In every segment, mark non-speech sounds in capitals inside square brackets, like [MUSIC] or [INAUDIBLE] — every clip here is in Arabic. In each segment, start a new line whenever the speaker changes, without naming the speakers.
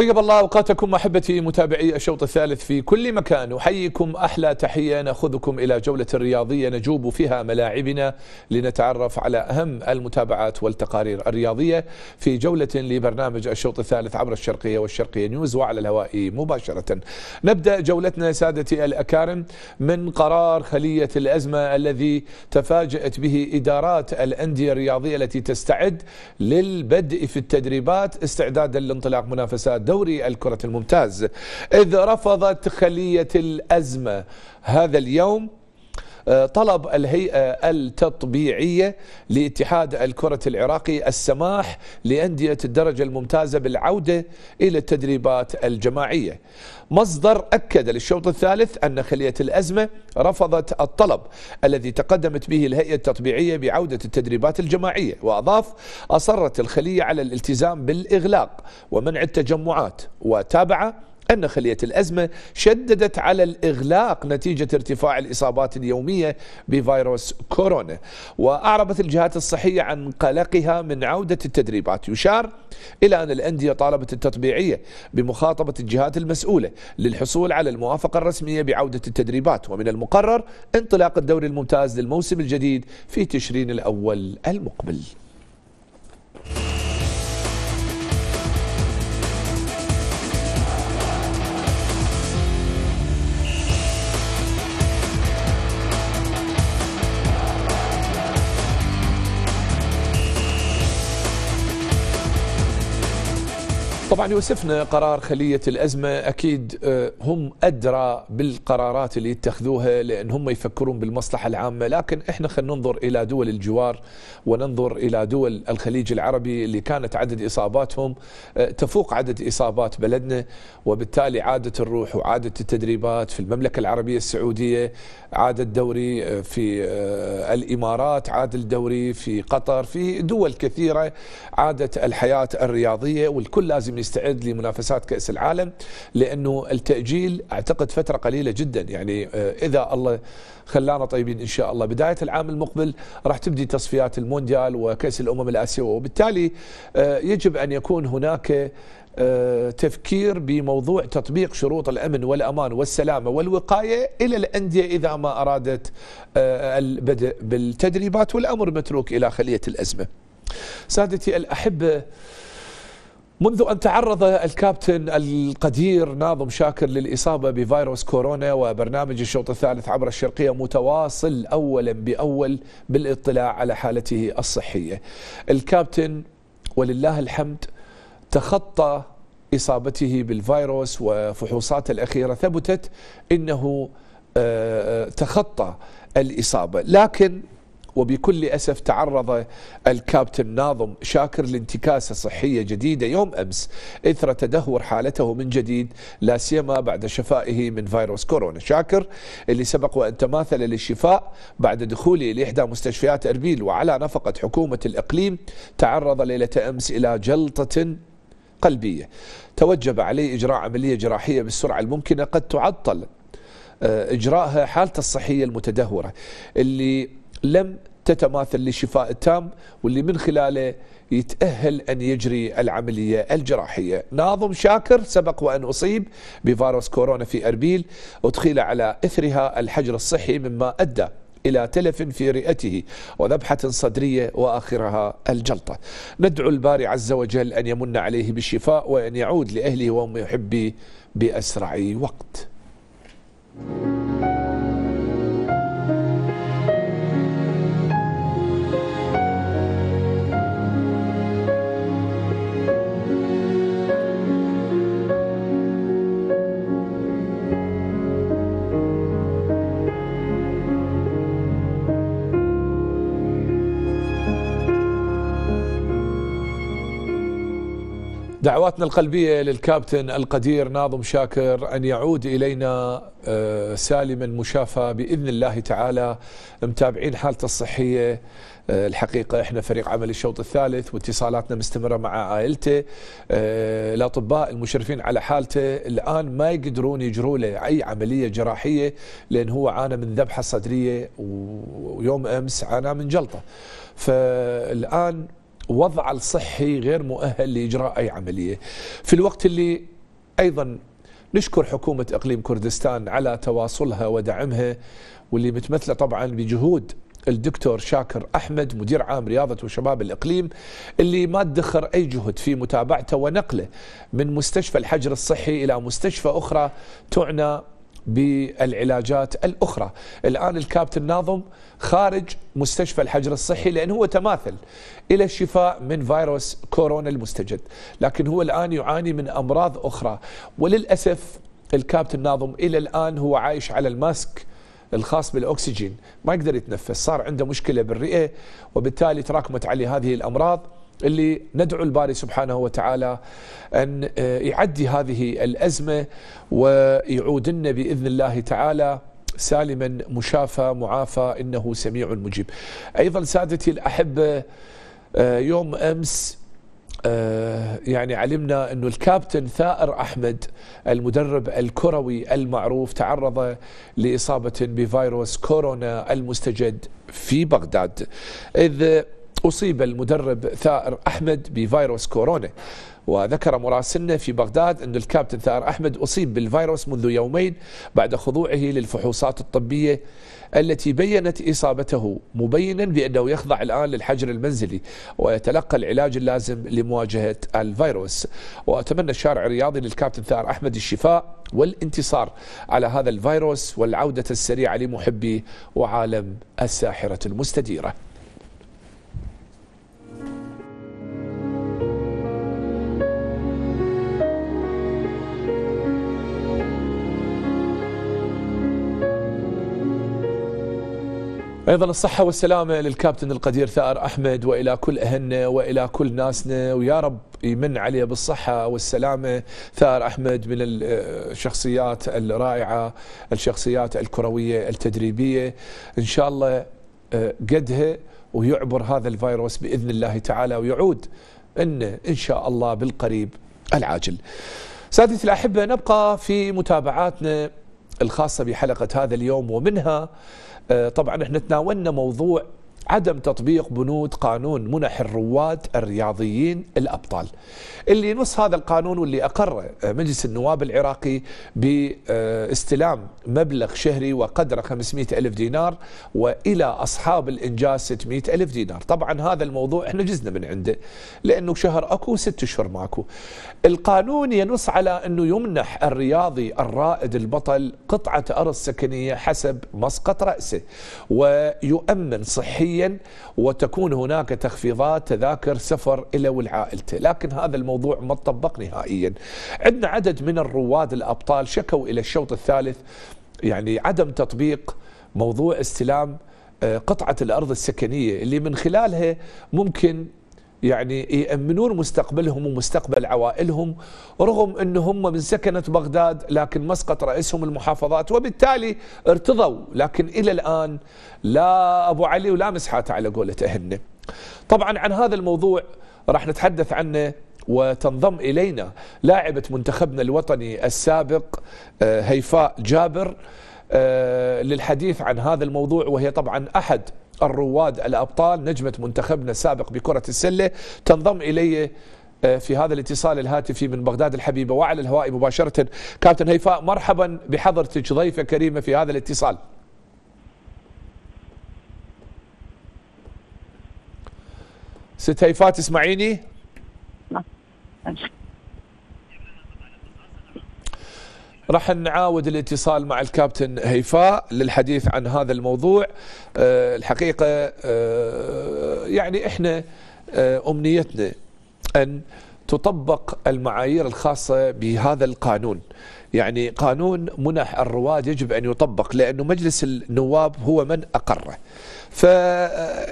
طيب الله اوقاتكم احبتي متابعي الشوط الثالث في كل مكان احييكم احلى تحيه ناخذكم الى جوله رياضيه نجوب فيها ملاعبنا لنتعرف على اهم المتابعات والتقارير الرياضيه في جوله لبرنامج الشوط الثالث عبر الشرقيه والشرقيه نيوز وعلى الهواء مباشره. نبدا جولتنا سادتي الاكارم من قرار خليه الازمه الذي تفاجات به ادارات الانديه الرياضيه التي تستعد للبدء في التدريبات استعدادا لانطلاق منافسات دوري الكرة الممتاز إذ رفضت خلية الأزمة هذا اليوم آه، طلب الهيئة التطبيعية لاتحاد الكرة العراقي السماح لأندية الدرجة الممتازة بالعودة إلى التدريبات الجماعية مصدر أكد للشوط الثالث أن خلية الأزمة رفضت الطلب الذي تقدمت به الهيئة التطبيعية بعودة التدريبات الجماعية وأضاف أصرت الخلية على الالتزام بالإغلاق ومنع التجمعات وتابع أن خلية الأزمة شددت على الإغلاق نتيجة ارتفاع الإصابات اليومية بفيروس كورونا وأعربت الجهات الصحية عن قلقها من عودة التدريبات يشار إلى أن الأندية طالبت التطبيعية بمخاطبة الجهات المسؤولة للحصول على الموافقة الرسمية بعودة التدريبات ومن المقرر انطلاق الدوري الممتاز للموسم الجديد في تشرين الأول المقبل طبعا يؤسفنا قرار خلية الأزمة أكيد آه، هم أدرى بالقرارات اللي يتخذوها لأن هم يفكرون بالمصلحة العامة لكن إحنا خلينا ننظر إلى دول الجوار وننظر إلى دول الخليج العربي اللي كانت عدد إصاباتهم آه، تفوق عدد إصابات بلدنا وبالتالي عادت الروح وعادت التدريبات في المملكة العربية السعودية عاد الدوري آه، في الإمارات عاد الدوري في قطر في دول كثيرة عادت الحياة الرياضية والكل لازم يستعد لمنافسات كأس العالم لأنه التأجيل أعتقد فترة قليلة جدا يعني آه، إذا الله خلانا طيبين إن شاء الله بداية العام المقبل راح تبدي تصفيات المونديال وكأس الأمم الآسيوية وبالتالي آه، يجب أن يكون هناك آه، تفكير بموضوع تطبيق شروط الامن والامان والسلامه والوقايه الى الانديه اذا ما ارادت البدء بالتدريبات والامر متروك الى خليه الازمه. سادتي الاحبه منذ أن تعرض الكابتن القدير ناظم شاكر للإصابة بفيروس كورونا وبرنامج الشوط الثالث عبر الشرقية متواصل أولا بأول بالاطلاع على حالته الصحية الكابتن ولله الحمد تخطى إصابته بالفيروس وفحوصات الأخيرة ثبتت أنه آه، آه، تخطى الإصابة لكن وبكل أسف تعرض الكابتن ناظم شاكر لانتكاسة صحية جديدة يوم أمس إثر تدهور حالته من جديد لا سيما بعد شفائه من فيروس كورونا شاكر اللي سبق وأن تماثل للشفاء بعد دخوله لإحدى مستشفيات أربيل وعلى نفقة حكومة الإقليم تعرض ليلة أمس إلى جلطة قلبية توجب عليه إجراء عملية جراحية بالسرعة الممكنة قد تعطل آه، إجراءها حالته الصحية المتدهورة اللي لم تتماثل للشفاء التام واللي من خلاله يتأهل أن يجري العملية الجراحية ناظم شاكر سبق وأن أصيب بفيروس كورونا في أربيل أدخل على إثرها الحجر الصحي مما أدى إلى تلف في رئته وذبحة صدرية وآخرها الجلطة ندعو الباري عز وجل أن يمن عليه بالشفاء وأن يعود لأهله ومحبيه بأسرع وقت Thank you. دعواتنا القلبية للكابتن القدير ناظم شاكر أن يعود إلينا آه، سالما مشافى بإذن الله تعالى متابعين حالته الصحية آه، الحقيقة إحنا فريق عمل الشوط الثالث واتصالاتنا مستمرة مع عائلته آه، الأطباء المشرفين على حالته الآن ما يقدرون يجروا له أي عملية جراحية لأن هو عانى من ذبحة صدرية ويوم أمس عانى من جلطة فالآن وضع الصحي غير مؤهل لإجراء أي عملية في الوقت اللي أيضا نشكر حكومة إقليم كردستان على تواصلها ودعمها واللي متمثلة طبعا بجهود الدكتور شاكر أحمد مدير عام رياضة وشباب الإقليم اللي ما ادخر أي جهد في متابعته ونقله من مستشفى الحجر الصحي إلى مستشفى أخرى تعنى بالعلاجات الأخرى الآن الكابتن ناظم خارج مستشفى الحجر الصحي لأنه هو تماثل إلى الشفاء من فيروس كورونا المستجد لكن هو الآن يعاني من أمراض أخرى وللأسف الكابتن ناظم إلى الآن هو عايش على الماسك الخاص بالأكسجين ما يقدر يتنفس صار عنده مشكلة بالرئة وبالتالي تراكمت عليه هذه الأمراض اللي ندعو الباري سبحانه وتعالى أن آه، يعدي هذه الأزمة ويعود لنا بإذن الله تعالى سالما مشافى معافى إنه سميع مجيب أيضا سادتي الأحبة آه، يوم أمس آه، يعني علمنا أنه الكابتن ثائر أحمد المدرب الكروي المعروف تعرض لإصابة بفيروس كورونا المستجد في بغداد إذ أصيب المدرب ثائر أحمد بفيروس كورونا وذكر مراسلنا في بغداد أن الكابتن ثائر أحمد أصيب بالفيروس منذ يومين بعد خضوعه للفحوصات الطبية التي بينت إصابته مبينا بأنه يخضع الآن للحجر المنزلي ويتلقى العلاج اللازم لمواجهة الفيروس وأتمنى الشارع الرياضي للكابتن ثائر أحمد الشفاء والانتصار على هذا الفيروس والعودة السريعة لمحبي وعالم الساحرة المستديرة أيضا الصحة والسلامة للكابتن القدير ثائر أحمد وإلى كل أهلنا وإلى كل ناسنا ويا رب يمن عليه بالصحة والسلامة ثائر أحمد من الشخصيات الرائعة الشخصيات الكروية التدريبية إن شاء الله آه، قدها ويعبر هذا الفيروس بإذن الله تعالى ويعود إن, إن شاء الله بالقريب العاجل سادتي الأحبة نبقى في متابعاتنا الخاصة بحلقة هذا اليوم ومنها آه، طبعا احنا تناولنا موضوع عدم تطبيق بنود قانون منح الرواد الرياضيين الأبطال اللي نص هذا القانون واللي أقر مجلس النواب العراقي باستلام مبلغ شهري وقدره 500 ألف دينار وإلى أصحاب الإنجاز 600 ألف دينار طبعا هذا الموضوع احنا جزنا من عنده لأنه شهر أكو ست أشهر ماكو القانون ينص على أنه يمنح الرياضي الرائد البطل قطعة أرض سكنية حسب مسقط رأسه ويؤمن صحيا شهريا وتكون هناك تخفيضات تذاكر سفر إلى ولعائلته لكن هذا الموضوع ما تطبق نهائيا عندنا عدد من الرواد الأبطال شكوا إلى الشوط الثالث يعني عدم تطبيق موضوع استلام آه، قطعة الأرض السكنية اللي من خلالها ممكن يعني يأمنون مستقبلهم ومستقبل عوائلهم رغم أن هم من سكنة بغداد لكن مسقط رئيسهم المحافظات وبالتالي ارتضوا لكن إلى الآن لا أبو علي ولا مسحات على قولة أهلنا طبعا عن هذا الموضوع راح نتحدث عنه وتنضم إلينا لاعبة منتخبنا الوطني السابق آه، هيفاء جابر آه، للحديث عن هذا الموضوع وهي طبعا أحد الرواد الأبطال نجمة منتخبنا السابق بكرة السلة تنضم إلي آه، في هذا الاتصال الهاتفي من بغداد الحبيبة وعلى الهواء مباشرة كابتن هيفاء مرحبا بحضرتك ضيفة كريمة في هذا الاتصال ست هيفاء تسمعيني؟ نعم. راح نعاود الاتصال مع الكابتن هيفاء للحديث عن هذا الموضوع آه، الحقيقة آه، يعني إحنا آه، أمنيتنا أن تطبق المعايير الخاصة بهذا القانون يعني قانون منح الرواد يجب أن يطبق لأنه مجلس النواب هو من أقره ف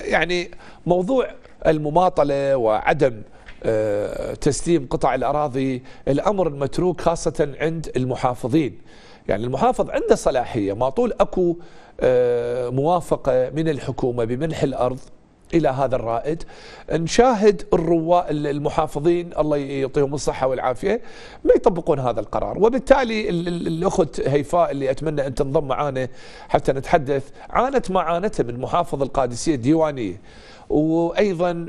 يعني موضوع المماطلة وعدم آه، تسليم قطع الأراضي الأمر المتروك خاصة عند المحافظين يعني المحافظ عنده صلاحية ما طول أكو آه، موافقة من الحكومة بمنح الأرض الى هذا الرائد نشاهد الرواء المحافظين الله يعطيهم الصحه والعافيه ما يطبقون هذا القرار وبالتالي الاخت هيفاء اللي اتمنى ان تنضم معانا حتى نتحدث عانت ما عانته من محافظ القادسيه الديوانيه وايضا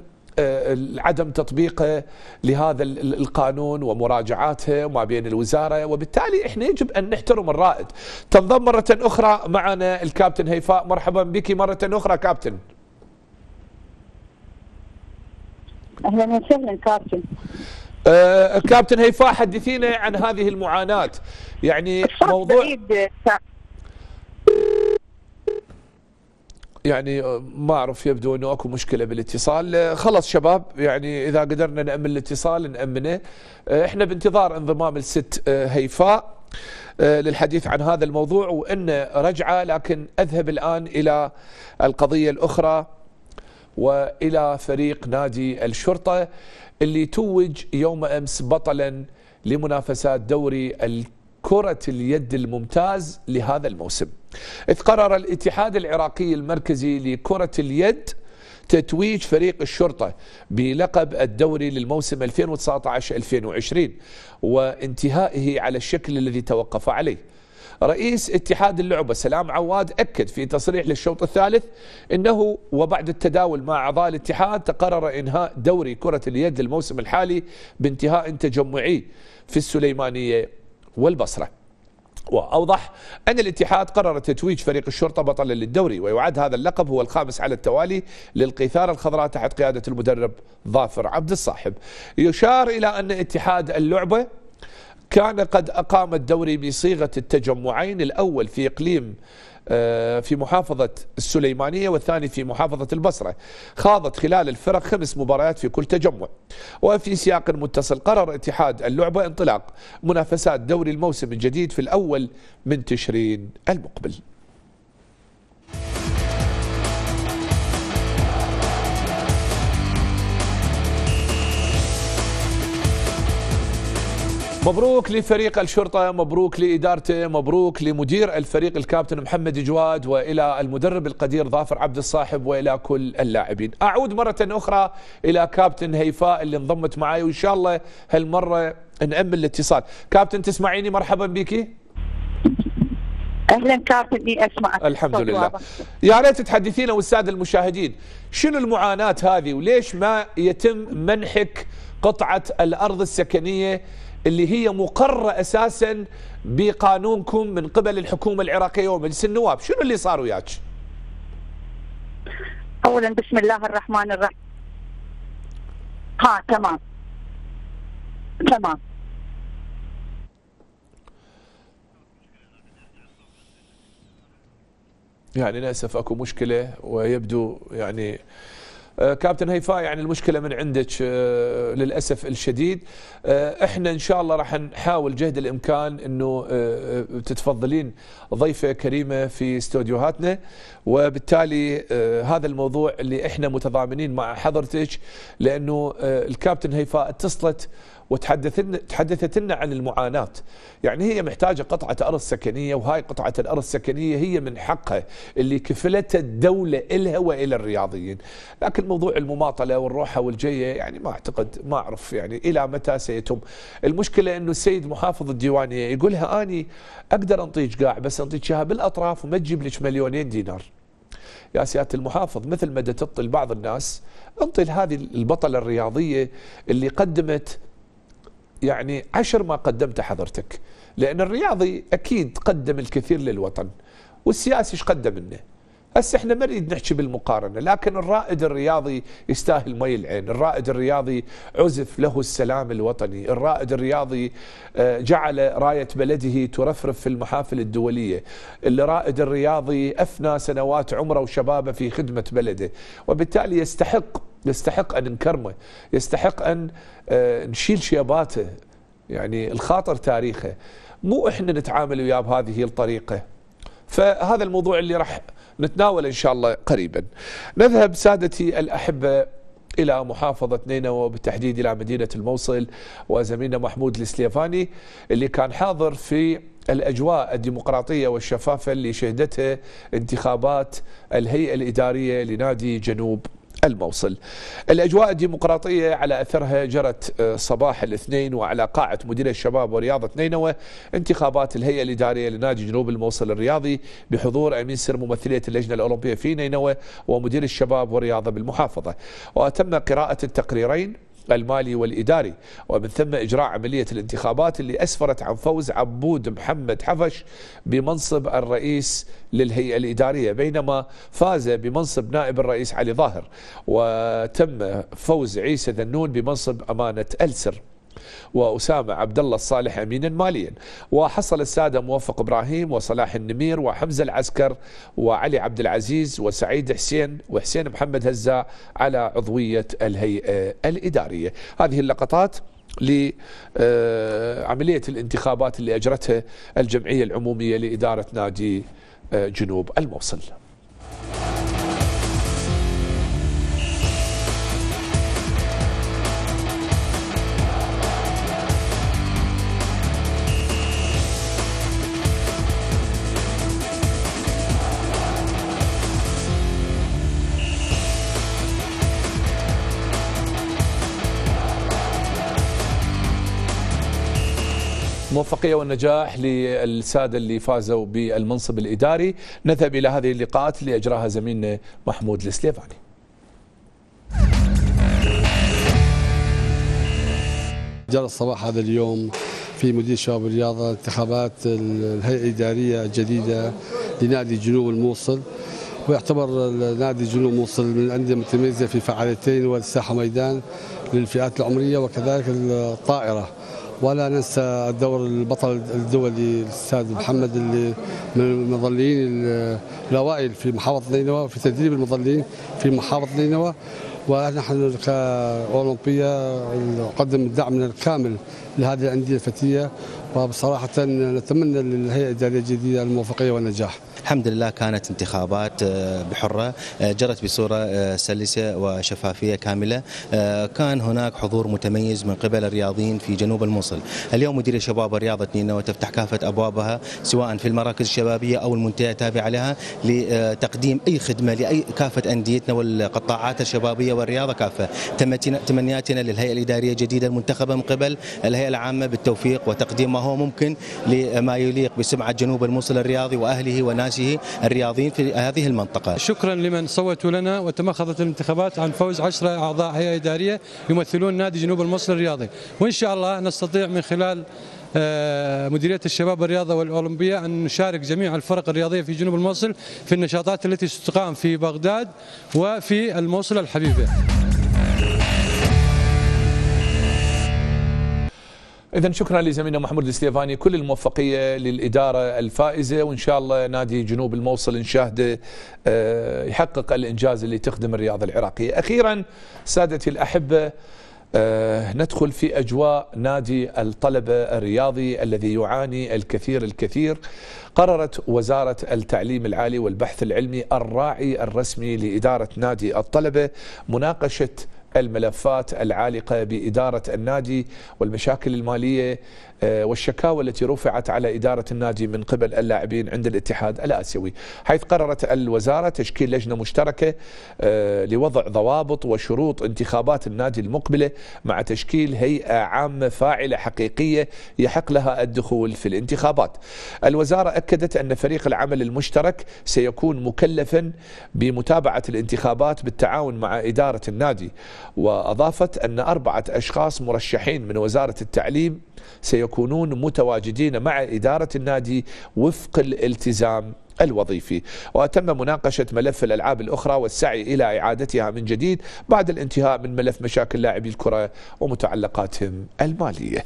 عدم تطبيقه لهذا القانون ومراجعاته ما بين الوزارة وبالتالي احنا يجب أن نحترم الرائد تنضم مرة أخرى معنا الكابتن هيفاء مرحبا بك مرة أخرى كابتن أهلا وسهلا كابتن آه كابتن هيفاء حدثينا عن هذه المعاناة يعني موضوع بعيد يعني ما اعرف يبدو انه اكو مشكله بالاتصال خلص شباب يعني اذا قدرنا نامن الاتصال نامنه آه، احنا بانتظار انضمام الست آه، هيفاء آه، للحديث عن هذا الموضوع وان رجعه لكن اذهب الان الى القضيه الاخرى والى فريق نادي الشرطه اللي توج يوم امس بطلا لمنافسات دوري كرة اليد الممتاز لهذا الموسم إذ قرر الاتحاد العراقي المركزي لكرة اليد تتويج فريق الشرطة بلقب الدوري للموسم 2019-2020 وانتهائه على الشكل الذي توقف عليه رئيس اتحاد اللعبة سلام عواد أكد في تصريح للشوط الثالث أنه وبعد التداول مع أعضاء الاتحاد تقرر إنهاء دوري كرة اليد الموسم الحالي بانتهاء تجمعي في السليمانية والبصرة وأوضح أن الاتحاد قرر تتويج فريق الشرطة بطلا للدوري ويعد هذا اللقب هو الخامس على التوالي للقيثارة الخضراء تحت قيادة المدرب ظافر عبد الصاحب يشار إلى أن اتحاد اللعبة كان قد أقام الدوري بصيغة التجمعين الأول في إقليم آه، في محافظة السليمانية والثاني في محافظة البصرة خاضت خلال الفرق خمس مباريات في كل تجمع وفي سياق متصل قرر اتحاد اللعبة انطلاق منافسات دوري الموسم الجديد في الأول من تشرين المقبل مبروك لفريق الشرطة مبروك لإدارته مبروك لمدير الفريق الكابتن محمد جواد وإلى المدرب القدير ظافر عبد الصاحب وإلى كل اللاعبين أعود مرة أخرى إلى كابتن هيفاء اللي انضمت معي وإن شاء الله هالمرة نأمن الاتصال كابتن تسمعيني مرحبا بك اهلا كابتن اسمعك الحمد لله واضح. يا ريت تحدثينا والساده المشاهدين شنو المعاناه هذه وليش ما يتم منحك قطعه الارض السكنيه اللي هي مقرة أساسا بقانونكم من قبل الحكومة العراقية ومجلس النواب شنو اللي صار وياك
أولا بسم الله الرحمن الرحيم ها تمام تمام
يعني للاسف اكو مشكله ويبدو يعني آه، كابتن هيفاء يعني المشكله من عندك آه، للاسف الشديد آه، احنا ان شاء الله راح نحاول جهد الامكان انه تتفضلين ضيفه كريمه في استوديوهاتنا وبالتالي آه، هذا الموضوع اللي احنا متضامنين مع حضرتك لانه آه، الكابتن هيفاء اتصلت وتحدثت تحدثت لنا عن المعاناه، يعني هي محتاجه قطعه ارض سكنيه وهاي قطعه الارض السكنيه هي من حقها اللي كفلتها الدوله الها والى الرياضيين، لكن موضوع المماطله والروحه والجيه يعني ما اعتقد ما اعرف يعني الى متى سيتم، المشكله انه السيد محافظ الديوانيه يقولها اني اقدر انطيك قاع بس انطيك اياها بالاطراف وما تجيب لك مليونين دينار. يا سياده المحافظ مثل ما تطل بعض الناس انطل هذه البطله الرياضيه اللي قدمت يعني عشر ما قدمته حضرتك لان الرياضي اكيد قدم الكثير للوطن والسياسي ايش قدم منه هسه احنا ما نريد نحكي بالمقارنه لكن الرائد الرياضي يستاهل مي العين، الرائد الرياضي عزف له السلام الوطني، الرائد الرياضي آه، جعل رايه بلده ترفرف في المحافل الدوليه، الرائد الرياضي افنى سنوات عمره وشبابه في خدمه بلده، وبالتالي يستحق يستحق ان نكرمه، يستحق ان آه، نشيل شيباته، يعني الخاطر تاريخه، مو احنا نتعامل وياه بهذه الطريقه. فهذا الموضوع اللي راح نتناوله إن شاء الله قريبا نذهب سادتي الأحبة إلى محافظة نينوى وبالتحديد إلى مدينة الموصل وزميلنا محمود السليفاني اللي كان حاضر في الأجواء الديمقراطية والشفافة اللي شهدتها انتخابات الهيئة الإدارية لنادي جنوب الموصل الأجواء الديمقراطية على أثرها جرت آه، صباح الاثنين وعلى قاعة مدينة الشباب ورياضة نينوى انتخابات الهيئة الإدارية لنادي جنوب الموصل الرياضي بحضور أمين سر ممثلية اللجنة الأولمبية في نينوى ومدير الشباب والرياضة بالمحافظة وتم قراءة التقريرين المالي والإداري ومن ثم إجراء عملية الانتخابات اللي أسفرت عن فوز عبود محمد حفش بمنصب الرئيس للهيئة الإدارية بينما فاز بمنصب نائب الرئيس علي ظاهر وتم فوز عيسى ذنون بمنصب أمانة ألسر وأسامة عبد الله الصالح أمينا ماليا وحصل السادة موفق إبراهيم وصلاح النمير وحمزة العسكر وعلي عبد العزيز وسعيد حسين وحسين محمد هزاع على عضوية الهيئة الإدارية هذه اللقطات لعملية آه، الانتخابات اللي أجرتها الجمعية العمومية لإدارة نادي آه، جنوب الموصل الموفقية والنجاح للسادة اللي فازوا بالمنصب الإداري نذهب إلى هذه اللقاءات اللي أجراها زميلنا محمود السليفاني جرى الصباح هذا اليوم في مدير شباب الرياضة انتخابات الهيئة الإدارية الجديدة لنادي جنوب الموصل ويعتبر نادي جنوب موصل من الأندية المتميزة في فعاليتين والساحة ميدان للفئات العمرية وكذلك الطائرة ولا ننسى الدور البطل الدولي الاستاذ محمد اللي من المظليين الاوائل في محافظه نينوى وفي تدريب المظليين في محافظه نينوى ونحن كأولمبية نقدم دعمنا الكامل لهذه الأندية الفتية وبصراحة نتمنى للهيئة الإدارية الجديدة الموفقية والنجاح
الحمد لله كانت انتخابات آه، بحرة آه، جرت بصورة آه، سلسة وشفافية كاملة كان هناك حضور متميز من قبل الرياضيين في جنوب الموصل اليوم مديرية شباب الرياضة نينوى وتفتح كافة أبوابها سواء في المراكز الشبابية أو المنتديات التابعة لها لتقديم أي خدمة لأي كافة أنديتنا والقطاعات الشبابية والرياضة كافة تمنياتنا للهيئة الإدارية الجديدة المنتخبة من قبل الهيئة العامة بالتوفيق وتقديم ما هو ممكن لما يليق بسمعة جنوب الموصل الرياضي وأهله وناسه نفسه الرياضيين في هذه المنطقة
شكرا لمن صوتوا لنا وتمخضت الانتخابات عن فوز 10 أعضاء هيئة إدارية يمثلون نادي جنوب المصري الرياضي وإن شاء الله نستطيع من خلال آه، مديريه الشباب الرياضه والاولمبيه ان نشارك جميع الفرق الرياضيه في جنوب الموصل في النشاطات التي ستقام في بغداد وفي الموصل الحبيبه إذا شكرا لزميلنا محمود الستيفاني كل الموفقية للإدارة الفائزة وإن شاء الله نادي جنوب الموصل نشاهده آه، يحقق الإنجاز اللي تخدم الرياضة العراقية أخيرا سادتي الأحبة أه ندخل في أجواء نادي الطلبة الرياضي الذي يعاني الكثير الكثير قررت وزارة التعليم العالي والبحث العلمي الراعي الرسمي لإدارة نادي الطلبة مناقشة الملفات العالقة بإدارة النادي والمشاكل المالية آه، والشكاوى التي رفعت على إدارة النادي من قبل اللاعبين عند الاتحاد الآسيوي حيث قررت الوزارة تشكيل لجنة مشتركة آه، لوضع ضوابط وشروط انتخابات النادي المقبلة مع تشكيل هيئة عامة فاعلة حقيقية يحق لها الدخول في الانتخابات الوزارة أكدت أن فريق العمل المشترك سيكون مكلفا بمتابعة الانتخابات بالتعاون مع إدارة النادي وأضافت أن أربعة أشخاص مرشحين من وزارة التعليم سيكون يكونون متواجدين مع إدارة النادي وفق الالتزام الوظيفي وتم مناقشة ملف الألعاب الأخرى والسعي إلى إعادتها من جديد بعد الانتهاء من ملف مشاكل لاعبي الكرة ومتعلقاتهم المالية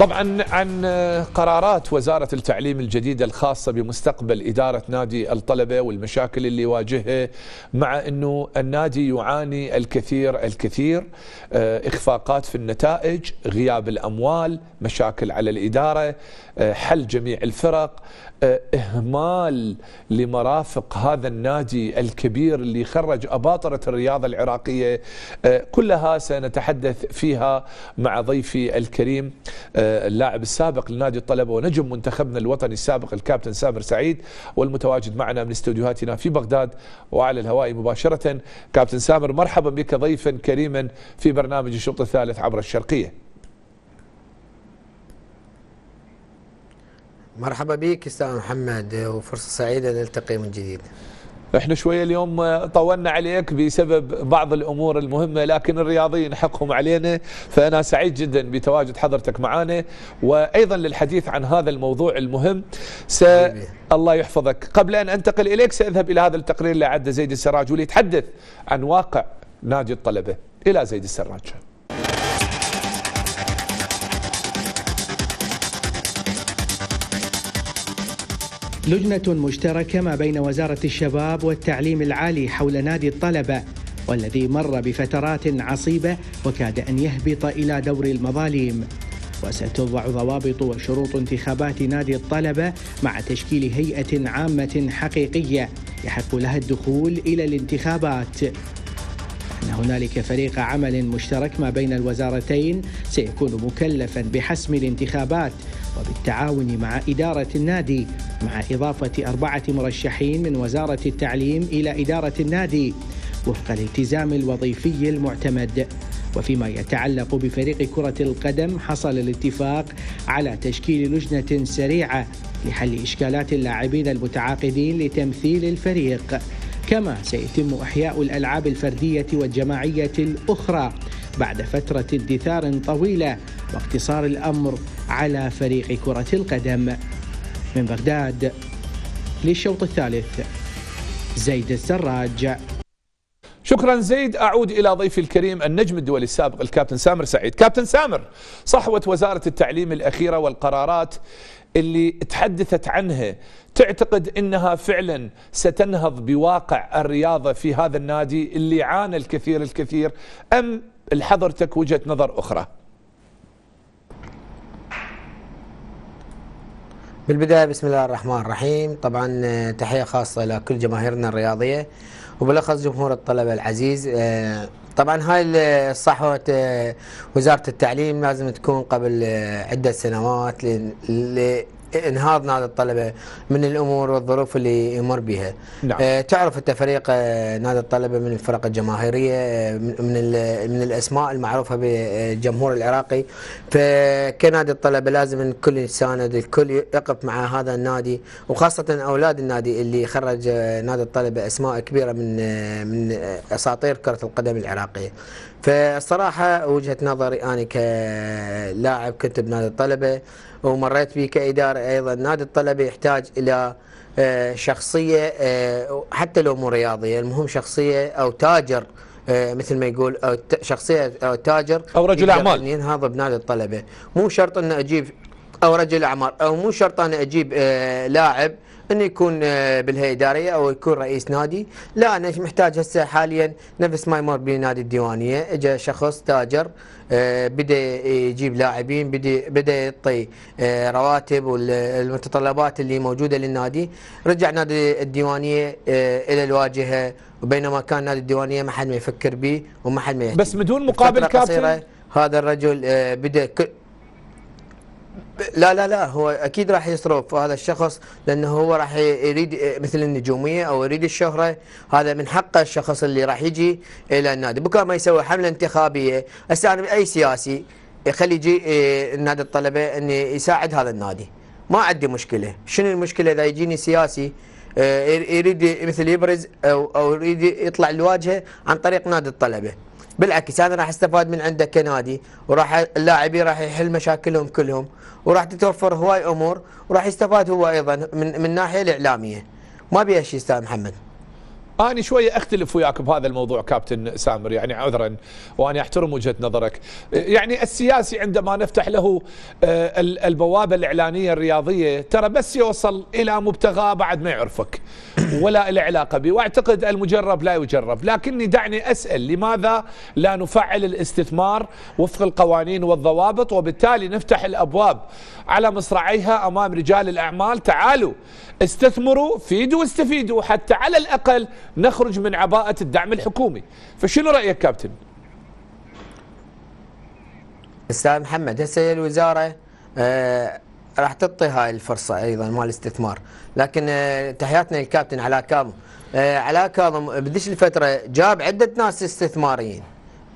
طبعا عن قرارات وزارة التعليم الجديدة الخاصة بمستقبل إدارة نادي الطلبة والمشاكل اللي يواجهها مع أنه النادي يعاني الكثير الكثير آه، إخفاقات في النتائج غياب الأموال مشاكل على الإدارة آه، حل جميع الفرق اهمال لمرافق هذا النادي الكبير اللي خرج اباطره الرياضه العراقيه آه، كلها سنتحدث فيها مع ضيفي الكريم آه، اللاعب السابق لنادي الطلبه ونجم منتخبنا الوطني السابق الكابتن سامر سعيد والمتواجد معنا من استديوهاتنا في بغداد وعلى الهواء مباشره كابتن سامر مرحبا بك ضيفا كريما في برنامج الشوط الثالث عبر الشرقيه
مرحبا بك استاذ محمد وفرصه سعيده نلتقي من جديد احنا شويه اليوم طولنا
عليك بسبب بعض الامور المهمه لكن الرياضيين حقهم علينا فانا سعيد جدا بتواجد حضرتك معنا وايضا للحديث عن هذا الموضوع المهم س الله يحفظك قبل ان انتقل اليك ساذهب الى هذا التقرير اللي لعد زيد السراج وليتحدث عن واقع نادي الطلبه الى زيد السراج
لجنة مشتركة ما بين وزارة الشباب والتعليم العالي حول نادي الطلبة والذي مر بفترات عصيبة وكاد أن يهبط إلى دور المظالم وستوضع ضوابط وشروط انتخابات نادي الطلبة مع تشكيل هيئة عامة حقيقية يحق لها الدخول إلى الانتخابات أن هنالك فريق عمل مشترك ما بين الوزارتين سيكون مكلفا بحسم الانتخابات وبالتعاون مع إدارة النادي مع إضافة أربعة مرشحين من وزارة التعليم إلى إدارة النادي وفق الالتزام الوظيفي المعتمد وفيما يتعلق بفريق كرة القدم حصل الاتفاق على تشكيل لجنة سريعة لحل إشكالات اللاعبين المتعاقدين لتمثيل الفريق كما سيتم إحياء الألعاب الفردية والجماعية الأخرى بعد فترة اندثار طويلة واقتصار الأمر على فريق كرة القدم من بغداد للشوط الثالث زيد السراج
شكرا زيد أعود إلى ضيفي الكريم النجم الدولي السابق الكابتن سامر سعيد كابتن سامر صحوة وزارة التعليم الأخيرة والقرارات اللي تحدثت عنها تعتقد انها فعلا ستنهض بواقع الرياضه في هذا النادي اللي عانى الكثير الكثير ام لحضرتك وجهة نظر أخرى
بالبداية بسم الله الرحمن الرحيم طبعا آه، تحية خاصة لكل جماهيرنا الرياضية وبالأخص جمهور الطلبة العزيز آه، طبعا هاي الصحوة آه، وزارة التعليم لازم تكون قبل عدة سنوات انهار نادي الطلبه من الامور والظروف اللي يمر بها نعم. آه، تعرف انت فريق آه، نادي الطلبه من الفرق الجماهيريه آه، من من الاسماء المعروفه بالجمهور العراقي فكنادي الطلبه لازم الكل يساند الكل يقف مع هذا النادي وخاصه اولاد النادي اللي خرج نادي الطلبه اسماء كبيره من من اساطير كره القدم العراقيه فالصراحة وجهة نظري أنا كلاعب كنت بنادي الطلبة ومريت به كإدارة أيضا نادي الطلبة يحتاج إلى آه، شخصية آه، حتى لو مو رياضية المهم شخصية أو تاجر آه، مثل ما يقول أو شخصية أو تاجر أو رجل أعمال ينهض بنادي الطلبة مو شرط أن أجيب أو رجل أعمال أو مو شرط أن أجيب لاعب انه يكون آه، بالهيئه الاداريه او يكون رئيس نادي لا انا محتاج هسه حاليا نفس ما يمر بنادي الديوانيه اجى شخص تاجر آه، بدا يجيب لاعبين بدا بدا يعطي آه، رواتب والمتطلبات اللي موجوده للنادي رجع نادي الديوانيه الى الواجهه وبينما كان نادي الديوانيه ما حد ما يفكر به وما حد ما يحكي. بس بدون مقابل كابتن هذا الرجل بدا لا لا لا هو اكيد راح يصرف هذا الشخص لانه هو راح يريد مثل النجوميه او يريد الشهره هذا من حقه الشخص اللي راح يجي الى النادي بكره ما يسوي حمله انتخابيه هسه باي اي سياسي يخلي يجي إيه، نادي الطلبه ان يساعد هذا النادي ما عندي مشكله شنو المشكله اذا يجيني سياسي إيه، يريد مثل يبرز او يريد يطلع الواجهه عن طريق نادي الطلبه بالعكس انا راح استفاد من عندك كنادي وراح اللاعبين راح يحل مشاكلهم كلهم وراح تتوفر هواي امور وراح يستفاد هو ايضا من من الناحيه الاعلاميه ما بيها شيء استاذ محمد
أنا شوية أختلف وياك بهذا الموضوع كابتن سامر يعني عذرا وأنا أحترم وجهة نظرك يعني السياسي عندما نفتح له آه، البوابة الإعلانية الرياضية ترى بس يوصل إلى مبتغاه بعد ما يعرفك ولا له علاقة به وأعتقد المجرب لا يجرب لكني دعني أسأل لماذا لا نفعل الاستثمار وفق القوانين والضوابط وبالتالي نفتح الأبواب على مصراعيها أمام رجال الأعمال تعالوا استثمروا فيدوا واستفيدوا حتى على الأقل نخرج من عباءة الدعم
الحكومي فشنو رأيك كابتن؟ استاذ محمد هسه الوزاره آه راح تعطي هاي الفرصه ايضا مال الاستثمار لكن آه تحياتنا للكابتن علاء كاظم آه علاء كاظم بديش الفتره جاب عده ناس استثماريين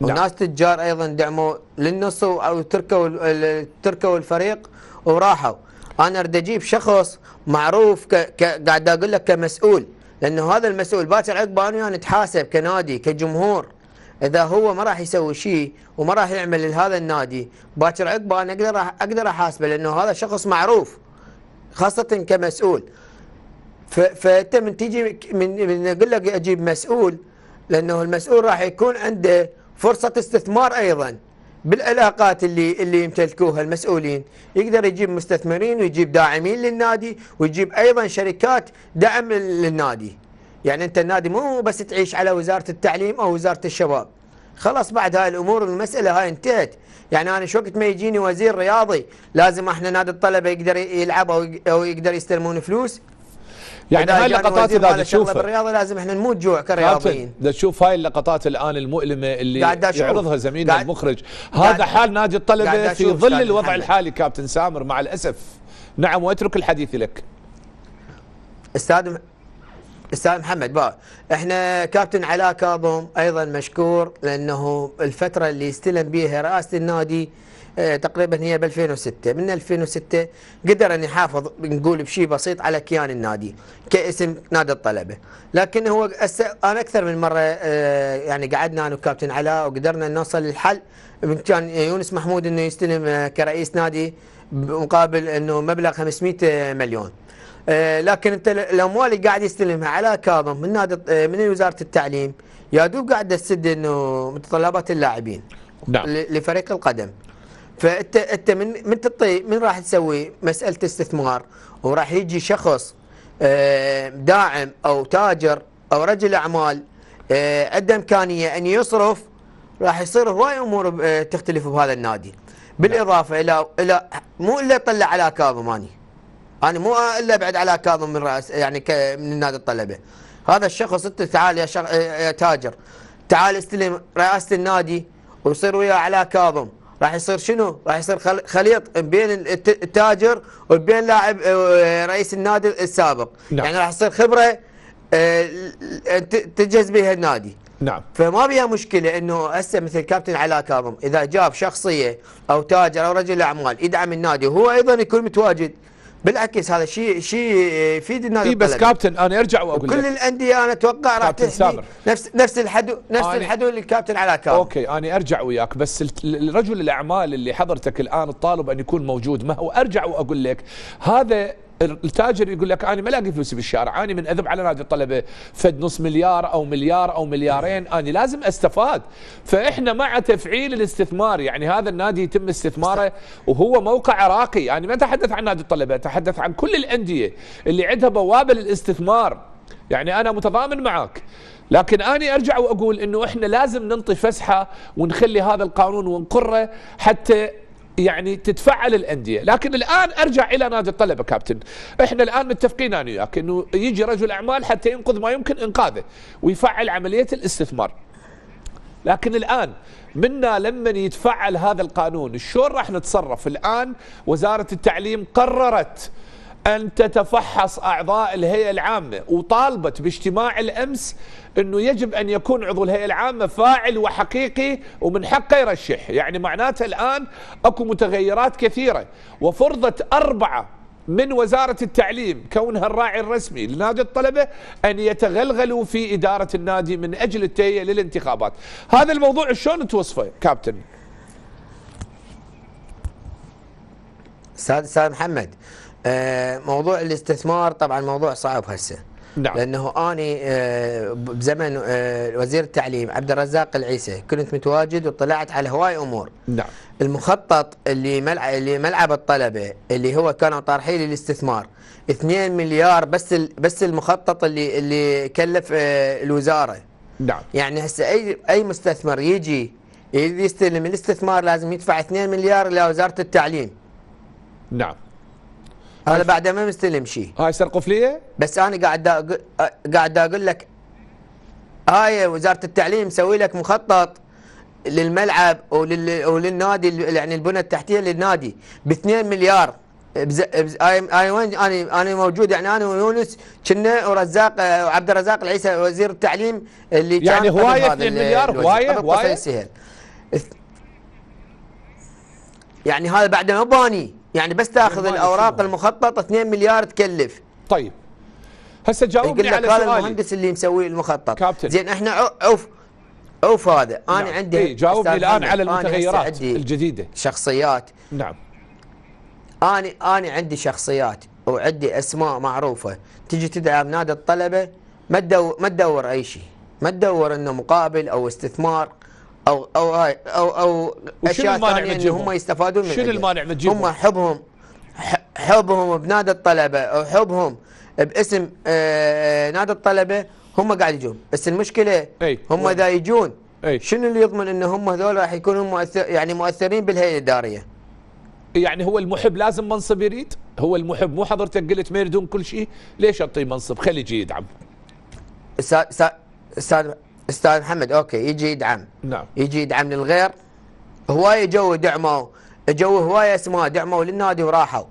نعم. وناس تجار ايضا دعموا للنص او تركوا تركوا الفريق وراحوا انا اريد اجيب شخص معروف ك... ك... قاعد اقول لك كمسؤول لانه هذا المسؤول باكر عقبه انا يعني نتحاسب كنادي كجمهور اذا هو ما راح يسوي شيء وما راح يعمل لهذا النادي باكر عقبه انا اقدر اقدر احاسبه لانه هذا شخص معروف خاصه كمسؤول ف... فانت من تيجي من, من اقول لك اجيب مسؤول لانه المسؤول راح يكون عنده فرصه استثمار ايضا بالعلاقات اللي اللي يمتلكوها المسؤولين يقدر يجيب مستثمرين ويجيب داعمين للنادي ويجيب ايضا شركات دعم للنادي يعني انت النادي مو بس تعيش على وزاره التعليم او وزاره الشباب خلاص بعد هاي الامور المساله هاي انتهت يعني انا شو وقت ما يجيني وزير رياضي لازم احنا نادي الطلبه يقدر يلعب او يقدر يستلمون فلوس يعني, يعني هاي اللقطات اذا تشوفها بالرياضه لازم احنا نموت جوع كرياضيين
اذا تشوف هاي اللقطات الان المؤلمه اللي يعرضها زميلنا المخرج هذا حال نادي الطلبه في ظل الوضع الحالي كابتن سامر مع الاسف نعم واترك الحديث لك
استاذ استاذ محمد بقى احنا كابتن علاء كاظم ايضا مشكور لانه الفتره اللي استلم بها رئاسه النادي إيه، تقريبا هي ب 2006 من 2006 قدر أن يحافظ نقول بشيء بسيط على كيان النادي كاسم نادي الطلبة لكن هو أنا أكثر من مرة إيه، يعني قعدنا أنا وكابتن علاء وقدرنا نوصل للحل كان يونس محمود أنه يستلم إيه، كرئيس نادي مقابل أنه مبلغ 500 مليون لكن انت الاموال اللي قاعد يستلمها على كاظم من نادي من وزاره التعليم يا دوب قاعد تسد انه متطلبات اللاعبين نعم. لفريق القدم فانت انت من من تطي من راح تسوي مساله استثمار وراح يجي شخص آه، داعم او تاجر او رجل اعمال آه، عنده امكانيه ان يصرف راح يصير هواي امور آه، تختلف بهذا النادي بالاضافه الى الى مو الا يطلع على كاظم اني انا مو الا ابعد على كاظم من راس يعني من نادي الطلبه هذا الشخص انت تعال يا, يا تاجر تعال استلم رئاسه النادي ويصير ويا على كاظم راح يصير شنو؟ راح يصير خليط بين التاجر وبين لاعب آه، رئيس النادي السابق، نعم. يعني راح يصير خبره آه، تجهز بها النادي. نعم فما بيها مشكله انه هسه مثل كابتن علاء كاظم اذا جاب شخصيه او تاجر او رجل اعمال يدعم النادي وهو ايضا يكون متواجد بالعكس هذا شيء شيء يفيد النادي بس بس كابتن انا ارجع واقول كل لك كل الانديه انا اتوقع راح تحمي نفس نفس
الحدو نفس الحدو اللي الكابتن على كابتن اوكي انا ارجع وياك بس رجل الاعمال اللي حضرتك الان الطالب ان يكون موجود ما هو ارجع واقول لك هذا التاجر يقول لك انا ما الاقي فلوسي بالشارع انا من اذب على نادي الطلبه فد نص مليار او مليار او مليارين انا لازم استفاد فاحنا مع تفعيل الاستثمار يعني هذا النادي يتم استثماره وهو موقع عراقي انا ما اتحدث عن نادي الطلبه اتحدث عن كل الانديه اللي عندها بوابه للاستثمار يعني انا متضامن معك لكن أنا أرجع وأقول أنه إحنا لازم ننطي فسحة ونخلي هذا القانون ونقره حتى يعني تتفعل الانديه، لكن الان ارجع الى نادي الطلبه كابتن، احنا الان متفقين انا وياك انه يجي رجل اعمال حتى ينقذ ما يمكن انقاذه ويفعل عمليه الاستثمار. لكن الان منا لما يتفعل هذا القانون، شلون راح نتصرف؟ الان وزاره التعليم قررت أن تتفحص أعضاء الهيئة العامة وطالبت باجتماع الأمس أنه يجب أن يكون عضو الهيئة العامة فاعل وحقيقي ومن حقه يرشح يعني معناتها الآن أكو متغيرات كثيرة وفرضت أربعة من وزارة التعليم كونها الراعي الرسمي لنادي الطلبة أن يتغلغلوا في إدارة النادي من أجل التهيئة
للانتخابات هذا الموضوع شلون توصفه كابتن سادة محمد آه، موضوع الاستثمار طبعا موضوع صعب هسه نعم. لانه اني آه، بزمن آه، وزير التعليم عبد الرزاق العيسى كنت متواجد وطلعت على هواي امور نعم. المخطط اللي ملعب اللي ملعب الطلبه اللي هو كانوا طارحين للاستثمار 2 مليار بس بس المخطط اللي اللي كلف الوزاره نعم يعني هسه اي اي مستثمر يجي يستلم الاستثمار لازم يدفع 2 مليار الى وزاره التعليم نعم هذا بعد ما مستلم شيء هاي قفليه بس انا قاعد أقل... قاعد اقول لك هاي وزاره التعليم مسوي لك مخطط للملعب ولل... وللنادي يعني البنى التحتيه للنادي ب 2 مليار بز... بز... اي وين انا انا موجود يعني انا ويونس كنا ورزاق وعبد الرزاق العيسى وزير التعليم اللي يعني كان يعني هوايه 2 مليار هوايه هوايه يعني هذا بعد ما باني يعني بس تاخذ الاوراق المخطط 2 مليار تكلف طيب هسه جاوبني على سؤالي قال المهندس اللي مسوي المخطط كابتن زين احنا عوف عوف هذا انا نعم. عندي إيه جاوبني الان على المتغيرات الجديده شخصيات نعم انا انا عندي شخصيات وعندي اسماء معروفه تجي تدعم نادي الطلبه ما تدور ما تدور اي شيء ما تدور انه مقابل او استثمار او او هاي او او اشياء ثانيه ان هم يستفادون من شنو المانع من هم حبهم حبهم بنادي الطلبه او حبهم باسم آه، آه، نادي الطلبه هم قاعد يجون بس المشكله أي. هم اذا يجون أي. شنو اللي يضمن ان هم هذول راح يكونوا مؤثر يعني مؤثرين بالهيئه الاداريه
يعني هو المحب لازم منصب يريد هو المحب مو حضرتك قلت ما يريدون كل شيء
ليش اعطيه منصب خليه يجي يدعم استاذ استاذ محمد اوكي يجي يدعم نعم يجي يدعم للغير هوايه جو دعموا جو هوايه اسماء دعموا للنادي وراحوا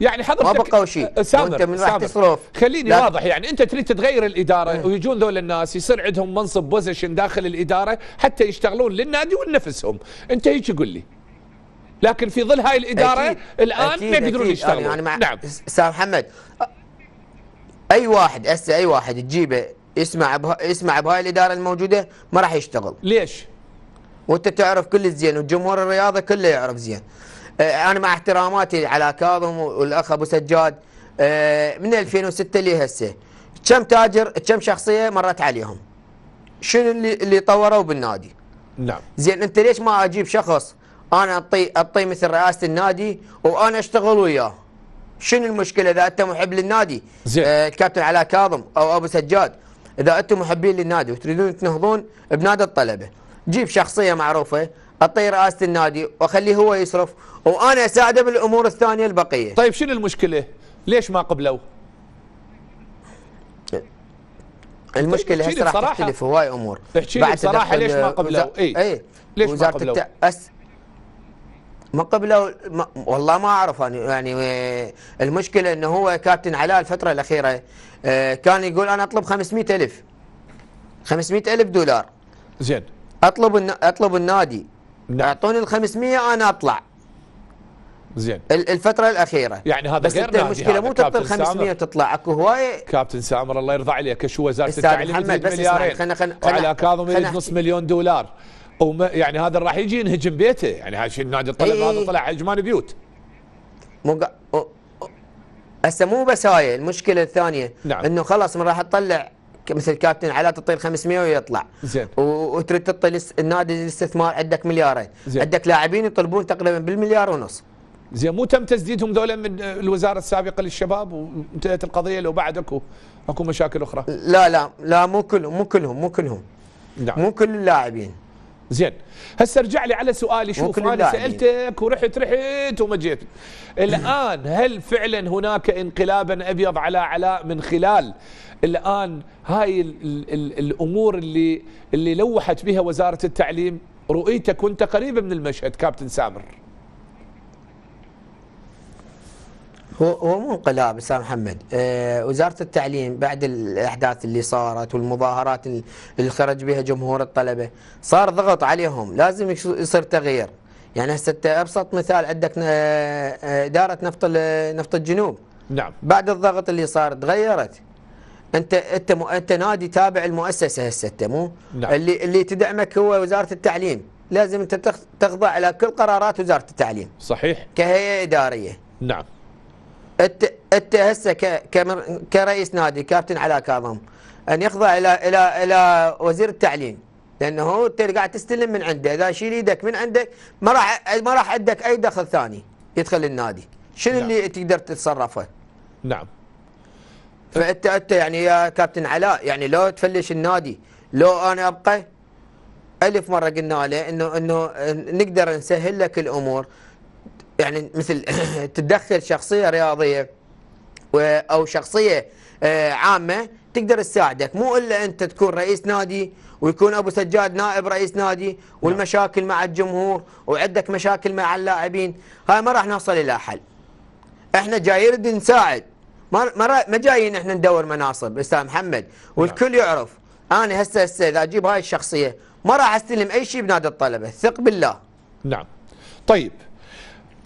يعني حضرتك ما بقوا شيء أه، وانت من راح تصرف خليني واضح
يعني انت تريد تغير الاداره إيه. ويجون ذول الناس يصير عندهم منصب بوزيشن داخل الاداره حتى يشتغلون للنادي ولنفسهم انت هيك قول لي لكن في ظل هاي الاداره أكيد. الان ما يقدرون يشتغلون يعني مع نعم
استاذ محمد اي واحد هسه اي واحد تجيبه اسمع بها اسمع بهاي الاداره الموجوده ما راح يشتغل ليش وانت تعرف كل زين والجمهور الرياضه كله يعرف زين آه، انا مع احتراماتي على كاظم والاخ ابو سجاد آه، من 2006 لهسه كم تاجر كم شخصيه مرت عليهم شنو اللي اللي طوروا بالنادي نعم زين انت ليش ما اجيب شخص انا اعطي اعطي مثل رئاسه النادي وانا اشتغل وياه شنو المشكله اذا انت محب للنادي زين. آه الكابتن علاء كاظم او ابو سجاد إذا أنتم محبين للنادي وتريدون تنهضون بنادي الطلبة جيب شخصية معروفة اعطي رئاسه النادي واخليه هو يصرف وانا اساعده بالامور الثانيه البقيه.
طيب شنو المشكله؟ ليش ما قبلوا؟
المشكله هسه راح تختلف هواي امور. احكي لي بصراحه ليش ما قبلوا؟ اي, ليش ما قبلوا؟ ما قبله ما والله ما اعرف انا يعني آه، المشكله انه هو كابتن علاء الفتره الاخيره آه، كان يقول انا اطلب 500 الف 500 الف دولار زين اطلب اطلب النادي نعم. اعطوني ال 500 انا اطلع زين الفترة الأخيرة يعني هذا بس غير نادي المشكلة مو تبطل 500 تطلع اكو هواية
كابتن سامر الله يرضى عليك شو وزارة التعليم بس مليارين خلنا خلنا وعلى كاظم نص مليون دولار او ما يعني هذا راح يجي ينهجم بيته يعني هذا النادي الطلب إيه هذا طلع
هجمان بيوت مو هسه مو بس هاي المشكله الثانيه نعم. انه خلاص من راح تطلع مثل كابتن علاء تطير 500 ويطلع زين وتريد تطي النادي الاستثمار عندك مليارين زين. عندك لاعبين يطلبون تقريبا بالمليار ونص زين مو تم تسديدهم ذولا من آه، الوزاره السابقه للشباب وانتهت القضيه لو
بعد اكو اكو مشاكل اخرى لا لا لا مو كلهم مو كلهم مو كلهم نعم. مو كل اللاعبين زين هسه ارجع لي على سؤالي شوف انا سالتك ورحت رحت وما جيت الان هل فعلا هناك انقلابا ابيض على علاء من خلال الان هاي الـ الـ الامور اللي اللي لوحت بها وزاره التعليم رؤيتك وانت قريبه من المشهد كابتن سامر
هو مو انقلاب استاذ محمد أه وزاره التعليم بعد الاحداث اللي صارت والمظاهرات اللي خرج بها جمهور الطلبه صار ضغط عليهم لازم يصير تغيير يعني هسه ابسط مثال عندك آه، اداره نفط نفط الجنوب نعم بعد الضغط اللي صار تغيرت انت انت انت نادي تابع المؤسسه هسه انت مو نعم. اللي اللي تدعمك هو وزاره التعليم لازم انت تخضع على كل قرارات وزاره التعليم صحيح كهيئه اداريه نعم انت انت هسه كرئيس نادي كابتن علاء كاظم ان يخضع الى الى الى وزير التعليم لانه انت قاعد تستلم من عنده اذا شيل ايدك من عندك ما راح ما راح عندك اي دخل ثاني يدخل النادي شنو نعم. اللي تقدر تتصرفه نعم فانت انت يعني يا كابتن علاء يعني لو تفلش النادي لو انا ابقى الف مره قلنا له انه انه نقدر نسهل لك الامور يعني مثل [COUGHS] تدخل شخصيه رياضيه او شخصيه آه، عامه تقدر تساعدك مو الا انت تكون رئيس نادي ويكون ابو سجاد نائب رئيس نادي والمشاكل مع الجمهور وعندك مشاكل مع اللاعبين هاي ما راح نوصل الى حل احنا جايين نساعد ما ما جايين احنا ندور مناصب استاذ محمد والكل نعم. يعرف انا هسه هسه اذا اجيب هاي الشخصيه ما راح استلم اي شيء بنادي الطلبه ثق بالله نعم طيب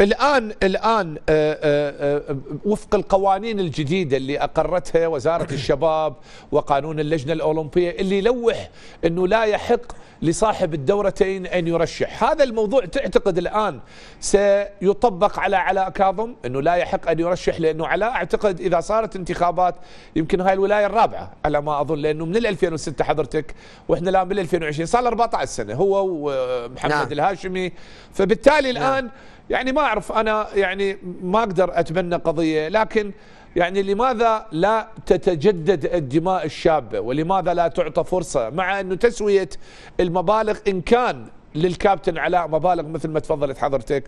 الآن الآن آه، آه، آه، وفق القوانين الجديدة اللي أقرتها وزارة الشباب وقانون اللجنة الأولمبية اللي يلوح أنه لا يحق لصاحب الدورتين أن يرشح هذا الموضوع تعتقد الآن سيطبق على علاء كاظم أنه لا يحق أن يرشح لأنه علاء أعتقد إذا صارت انتخابات يمكن هاي الولاية الرابعة على ما أظن لأنه من 2006 حضرتك وإحنا الآن بال 2020 صار 14 سنة هو ومحمد نعم. الهاشمي فبالتالي نعم. الآن نعم. يعني ما اعرف انا يعني ما اقدر اتبنى قضيه لكن يعني لماذا لا تتجدد الدماء الشابه ولماذا لا تعطى فرصه مع انه تسويه المبالغ ان كان للكابتن علاء مبالغ مثل ما تفضلت حضرتك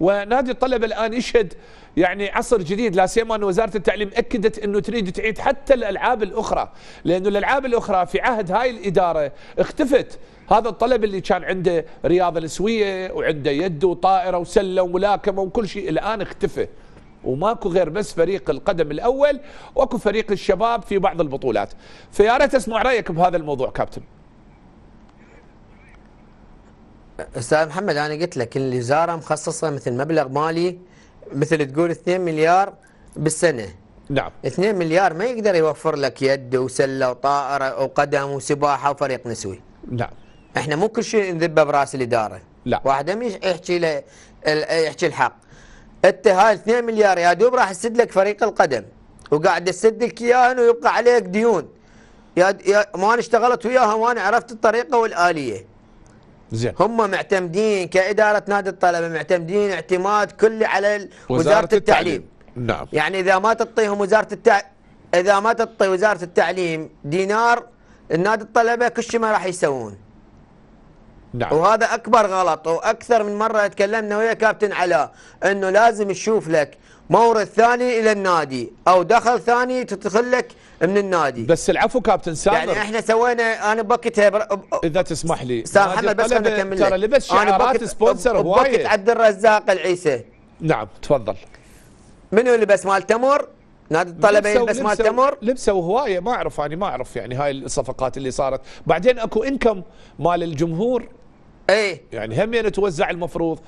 ونادي الطلبه الان يشهد يعني عصر جديد لا سيما ان وزاره التعليم اكدت انه تريد تعيد حتى الالعاب الاخرى لانه الالعاب الاخرى في عهد هاي الاداره اختفت هذا الطلب اللي كان عنده رياضه نسويه وعنده يد وطائره وسله وملاكمه وكل شيء الان اختفى وماكو غير بس فريق القدم الاول واكو فريق الشباب في بعض البطولات فيا ريت اسمع رايك بهذا الموضوع كابتن
استاذ محمد انا قلت لك الوزاره مخصصه مثل مبلغ مالي مثل تقول 2 مليار بالسنه نعم 2 مليار ما يقدر يوفر لك يد وسله وطائره وقدم وسباحه وفريق نسوي نعم احنا مو كل شيء نذبه براس الاداره لا واحد يحكي له يحكي الحق انت هاي 2 مليار يا دوب راح اسد لك فريق القدم وقاعد اسد لك اياهن ويبقى عليك ديون يا, يا ما انا اشتغلت وياهم وانا عرفت الطريقه والاليه زين هم معتمدين كاداره نادي الطلبه معتمدين اعتماد كلي على وزاره التعليم نعم يعني اذا ما تعطيهم وزاره التع... اذا ما تعطي وزاره التعليم دينار النادي الطلبه كل شيء ما راح يسوون نعم. وهذا اكبر غلط واكثر من مره تكلمنا ويا كابتن علاء انه لازم تشوف لك مورد ثاني الى النادي او دخل ثاني تدخل لك من النادي بس العفو كابتن سامر يعني احنا سوينا انا بوقتها بر... اذا تسمح لي استاذ محمد بس انا اكمل ترى لبس شعارات سبونسر هوايه بوقت عبد الرزاق العيسى نعم تفضل منو لبس مال تمر؟ نادي الطلبه يلبس مال تمر
لبسه هوايه ما اعرف انا يعني ما اعرف يعني هاي الصفقات اللي صارت بعدين اكو انكم مال الجمهور ايه يعني هم يعني توزع المفروض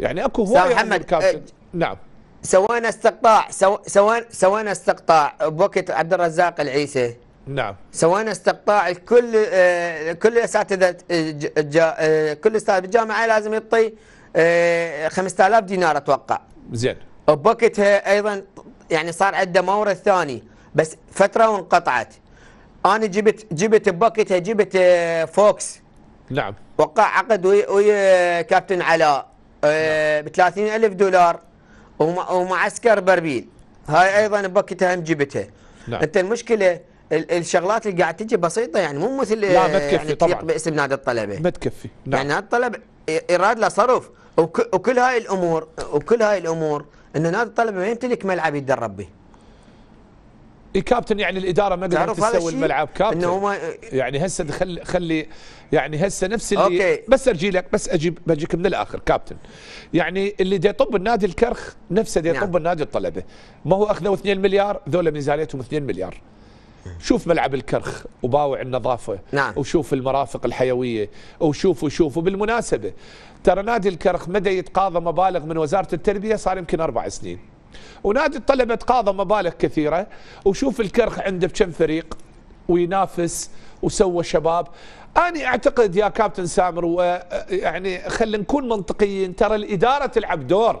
يعني اكو هوايه محمد كابتن إيه.
نعم سوينا استقطاع سو... سوينا استقطاع بوقت عبد الرزاق العيسى نعم سوينا استقطاع الكل آه، كل اساتذه آه، آه، كل استاذ بالجامعه لازم يعطي 5000 دينار اتوقع زين بوقتها ايضا يعني صار عنده مورد ثاني بس فتره وانقطعت انا جبت جبت بوقتها جبت فوكس نعم وقع عقد ويا كابتن علاء آه، نعم. ب 30 ألف دولار ومعسكر بربيل هاي ايضا بوقتها هم جبتها نعم. انت المشكله الشغلات اللي قاعد تجي بسيطه يعني مو مثل لا ما تكفي يعني طبعا باسم نادي الطلبه ما تكفي نعم. يعني نادي الطلبه ايراد له صرف وكل هاي الامور وكل هاي الامور ان نادي الطلبه ما يمتلك ملعب يتدرب به اي كابتن
يعني الاداره ما قدرت تسوي الملعب كابتن انه ما يعني هسه خلي خلي يعني هسه نفس اللي أوكي. بس ارجي لك بس اجيب بجيك من الاخر كابتن يعني اللي دي طب النادي الكرخ نفسه دي طب نعم. النادي الطلبه ما هو اخذوا 2 مليار ذولا ميزانيتهم 2 مليار شوف ملعب الكرخ وباوع النظافة نعم. وشوف المرافق الحيوية وشوف وشوف وبالمناسبة ترى نادي الكرخ مدى يتقاضى مبالغ من وزارة التربية صار يمكن أربع سنين ونادي الطلبه تقاضى مبالغ كثيره وشوف الكرخ عنده بكم فريق وينافس وسوى شباب انا اعتقد يا كابتن سامر ويعني خلينا نكون منطقيين ترى الاداره تلعب دور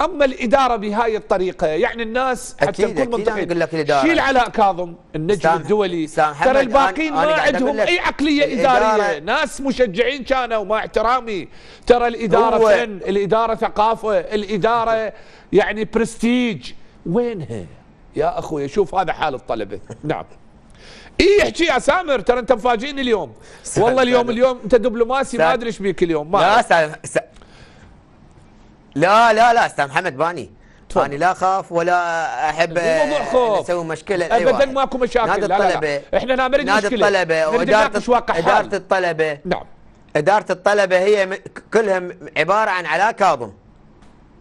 اما الاداره بهاي الطريقه يعني الناس حتى أكيد نكون منطقيين اقول لك الاداره شيل علاء كاظم النجم سامح الدولي ترى الباقيين ما عندهم اي عقليه اداريه ناس مشجعين كانوا مع احترامي ترى الاداره فن الاداره ثقافه الاداره يعني برستيج وينها يا اخوي شوف هذا حال الطلبه [LAUGHS] نعم اي احكي يا سامر ترى انت مفاجئني اليوم والله اليوم اليوم انت
دبلوماسي ما ادري ايش بيك اليوم ما لا س... لا لا لا استاذ محمد باني تفضل. انا لا اخاف ولا احب خوف اسوي مشكله ابدا أيوة. ماكو مشاكل نادي الطلبه لا لا لا. احنا نريد نادي الطلبه واداره اداره الطلبه نعم اداره الطلبه هي كلها عباره عن علاء كاظم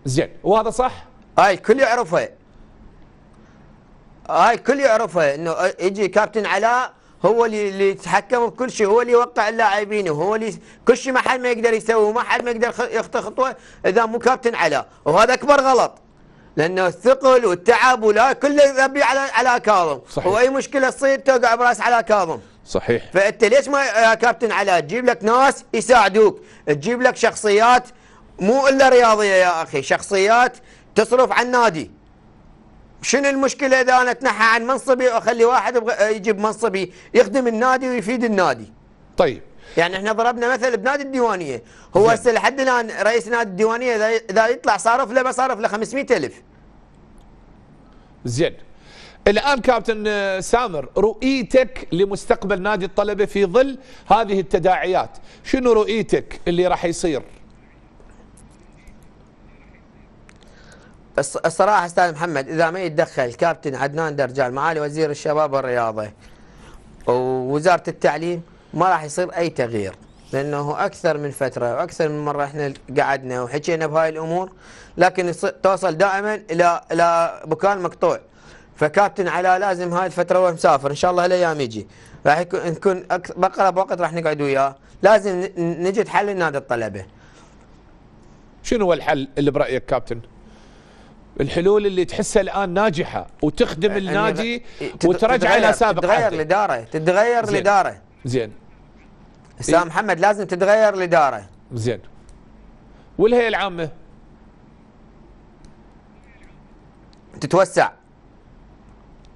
زين وهذا صح؟ اي كل يعرفه هاي كل يعرفها انه يجي كابتن علاء هو اللي اللي يتحكم بكل شيء هو اللي يوقع اللاعبين وهو اللي كل شيء ما حد ما يقدر يسوي وما حد ما يقدر يخطي خطوه اذا مو كابتن علاء وهذا اكبر غلط لانه الثقل والتعب ولا كله يبي على على كاظم صحيح. واي مشكله تصير توقع براس على كاظم صحيح فانت ليش ما يا كابتن علاء تجيب لك ناس يساعدوك تجيب لك شخصيات مو إلا رياضية يا أخي شخصيات تصرف عن نادي شنو المشكلة إذا أنا أتنحى عن منصبي وأخلي واحد يجيب منصبي يخدم النادي ويفيد النادي طيب يعني احنا ضربنا مثل بنادي الديوانيه هو هسه لحد الان رئيس نادي الديوانيه اذا يطلع صارف له مصارف له 500000 زين الان كابتن آه،
سامر رؤيتك لمستقبل نادي الطلبه في ظل هذه التداعيات شنو رؤيتك اللي راح يصير
الصراحه استاذ محمد اذا ما يتدخل كابتن عدنان درجال معالي وزير الشباب والرياضه ووزاره التعليم ما راح يصير اي تغيير لانه اكثر من فتره واكثر من مره احنا قعدنا وحكينا بهاي الامور لكن توصل دائما الى الى مكان مقطوع فكابتن علاء لازم هاي الفتره وهو مسافر ان شاء الله هالايام يجي راح يكون نكون بقرب وقت راح نقعد وياه لازم نجد حل لنادي الطلبه شنو هو الحل
اللي برايك كابتن؟ الحلول اللي تحسها الان ناجحه وتخدم يعني النادي إيه، وترجع
الى سابق تتغير الاداره تتغير الاداره زين استاذ إيه؟ محمد لازم تتغير الاداره زين والهيئه العامه تتوسع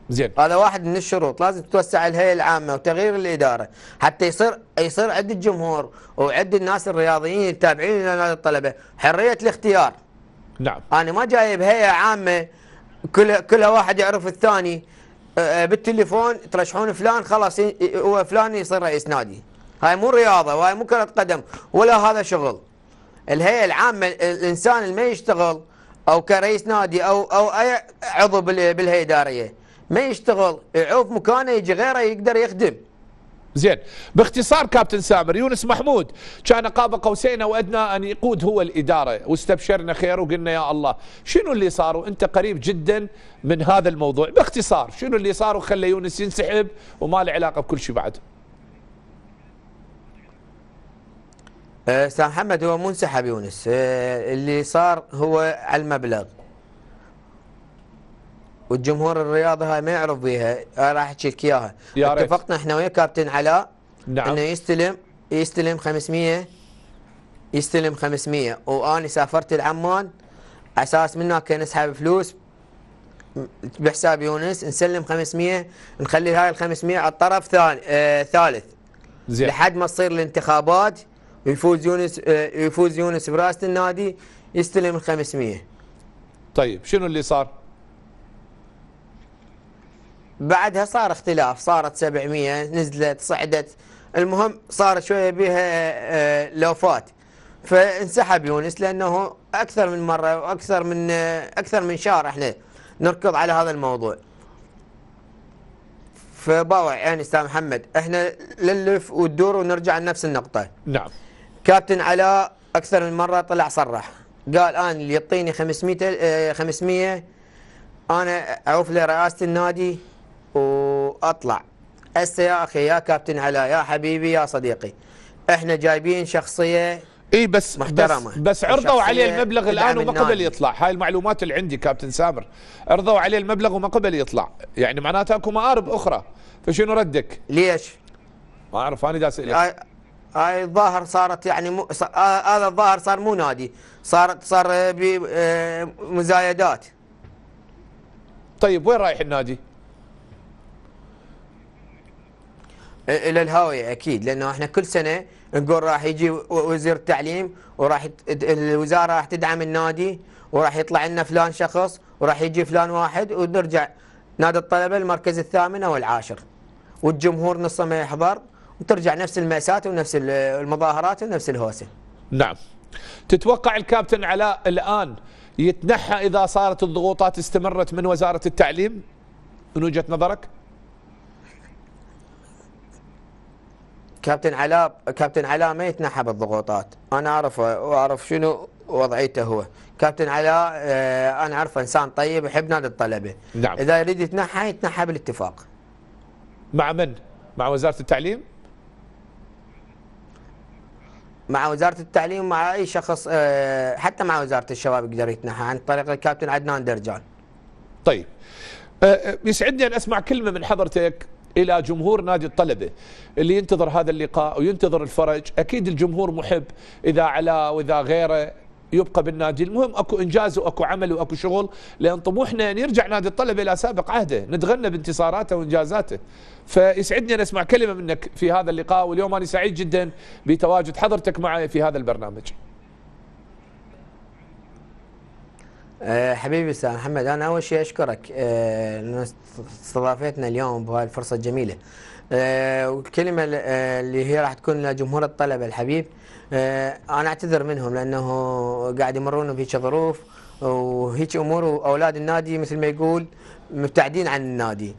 زين هذا واحد من الشروط لازم تتوسع الهيئه العامه وتغيير الاداره حتى يصير يصير عند الجمهور وعند الناس الرياضيين التابعين لنادي الطلبه حريه الاختيار نعم انا ما جايب هيئه عامه كل كل واحد يعرف الثاني أه، أه، بالتليفون ترشحون فلان خلاص هو فلان يصير رئيس نادي هاي مو رياضه وهاي مو كره قدم ولا هذا شغل الهيئه العامه الانسان اللي ما يشتغل او كرئيس نادي او او اي عضو بالهيئه الاداريه ما يشتغل يعوف مكانه يجي غيره يقدر يخدم زين باختصار كابتن سامر يونس محمود
كان قاب قوسين او ادنى ان يقود هو الاداره واستبشرنا خير وقلنا يا الله شنو اللي صار وانت قريب جدا من هذا الموضوع باختصار شنو اللي صار وخلى يونس ينسحب وما له علاقه بكل شيء بعد
أه، استاذ محمد هو منسحب يونس أه، اللي صار هو على المبلغ والجمهور الرياضي هاي ما يعرف بيها راح احكي لك اياها اتفقنا احنا ويا كابتن علاء نعم انه يستلم يستلم 500 يستلم 500 وانا سافرت لعمان اساس من هناك نسحب فلوس بحساب يونس نسلم 500 نخلي هاي ال 500 على الطرف ثاني آه ثالث زين لحد ما تصير الانتخابات ويفوز يونس آه يفوز يونس براس النادي يستلم ال 500 طيب شنو اللي صار؟ بعدها صار اختلاف صارت 700 نزلت صعدت المهم صار شوية بها آه، لوفات فانسحب يونس لأنه أكثر من مرة وأكثر من آه، أكثر من شهر احنا نركض على هذا الموضوع فباوع يعني استاذ محمد احنا نلف وندور ونرجع لنفس النقطة نعم كابتن علاء أكثر من مرة طلع صرح قال أنا اللي يعطيني 500 500 آه، أنا أعوف لرئاسة النادي وأطلع هسه يا أخي يا كابتن علاء يا حبيبي يا صديقي احنا جايبين شخصية اي بس محترمة بس, بس عرضوا عليه المبلغ الان وما قبل يطلع
هاي المعلومات اللي عندي كابتن سامر عرضوا عليه المبلغ وما قبل يطلع يعني معناته اكو مآرب
اخرى فشنو ردك ليش ما اعرف انا دا اسالك هاي الظاهر صارت يعني مو آه، هذا الظاهر صار مو نادي صارت صار آه، بمزايدات آه، طيب وين رايح النادي الى الهاويه اكيد لانه احنا كل سنه نقول راح يجي وزير التعليم وراح الوزاره راح تدعم النادي وراح يطلع لنا فلان شخص وراح يجي فلان واحد ونرجع نادي الطلبه المركز الثامن او العاشر والجمهور نصه ما يحضر وترجع نفس المأساة ونفس المظاهرات ونفس الهوسه.
نعم. تتوقع الكابتن علاء الان يتنحى اذا صارت الضغوطات استمرت من وزاره التعليم من وجهه نظرك؟
كابتن علاء كابتن علاء ما يتنحى بالضغوطات انا اعرفه واعرف شنو وضعيته هو كابتن علاء آه، انا اعرفه انسان طيب يحب نادي الطلبه نعم. اذا يريد يتنحى يتنحى بالاتفاق مع من مع وزاره التعليم مع وزاره التعليم مع اي شخص آه، حتى مع وزاره الشباب يقدر يتنحى عن طريق الكابتن عدنان درجان طيب آه، يسعدني ان اسمع كلمه من
حضرتك الى جمهور نادي الطلبه اللي ينتظر هذا اللقاء وينتظر الفرج اكيد الجمهور محب اذا علاء واذا غيره يبقى بالنادي المهم اكو انجاز واكو عمل واكو شغل لان طموحنا ان يرجع نادي الطلبه الى سابق عهده نتغنى بانتصاراته وانجازاته فيسعدني ان اسمع كلمه منك في هذا اللقاء واليوم انا سعيد جدا بتواجد
حضرتك معي في هذا البرنامج أه، حبيبي استاذ محمد انا اول شيء اشكرك أه، لان استضافتنا اليوم بهاي الفرصه الجميله أه، والكلمه اللي هي راح تكون لجمهور الطلبه الحبيب انا اعتذر منهم لانه قاعد يمرون بهيك ظروف وهيك امور واولاد النادي مثل ما يقول مبتعدين عن النادي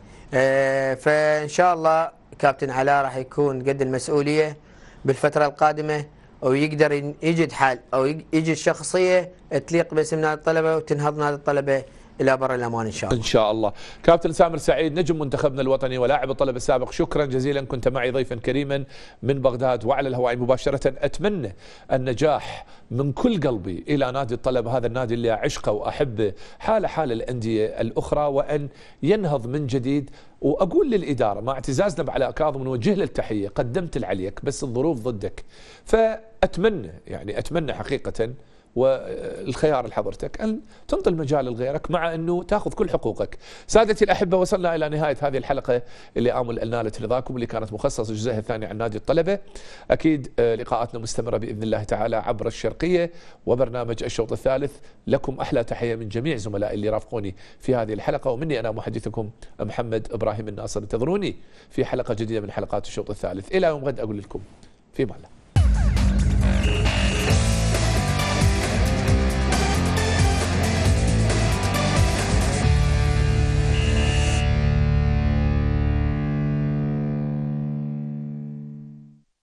فان شاء الله كابتن علاء راح يكون قد المسؤوليه بالفتره القادمه او يقدر يجد حل او يجد شخصيه تليق باسم نادي الطلبه وتنهض نادي الطلبه الى بر الامان ان شاء
الله. ان شاء الله. كابتن سامر سعيد نجم منتخبنا الوطني ولاعب الطلب السابق شكرا جزيلا كنت معي ضيفا كريما من بغداد وعلى الهواء مباشره اتمنى النجاح من كل قلبي الى نادي الطلب هذا النادي اللي اعشقه واحبه حال حال الانديه الاخرى وان ينهض من جديد واقول للاداره مع اعتزازنا بعلاء كاظم نوجه له التحيه قدمت عليك بس الظروف ضدك فاتمنى يعني اتمنى حقيقه والخيار لحضرتك أن تنطي المجال لغيرك مع أنه تأخذ كل حقوقك سادتي الأحبة وصلنا إلى نهاية هذه الحلقة اللي آمل نالت رضاكم اللي كانت مخصصة الجزء الثاني عن نادي الطلبة أكيد آه، لقاءاتنا مستمرة بإذن الله تعالى عبر الشرقية وبرنامج الشوط الثالث لكم أحلى تحية من جميع زملائي اللي رافقوني في هذه الحلقة ومني أنا محدثكم محمد إبراهيم الناصر انتظروني في حلقة جديدة من حلقات الشوط الثالث إلى يوم غد أقول لكم في مع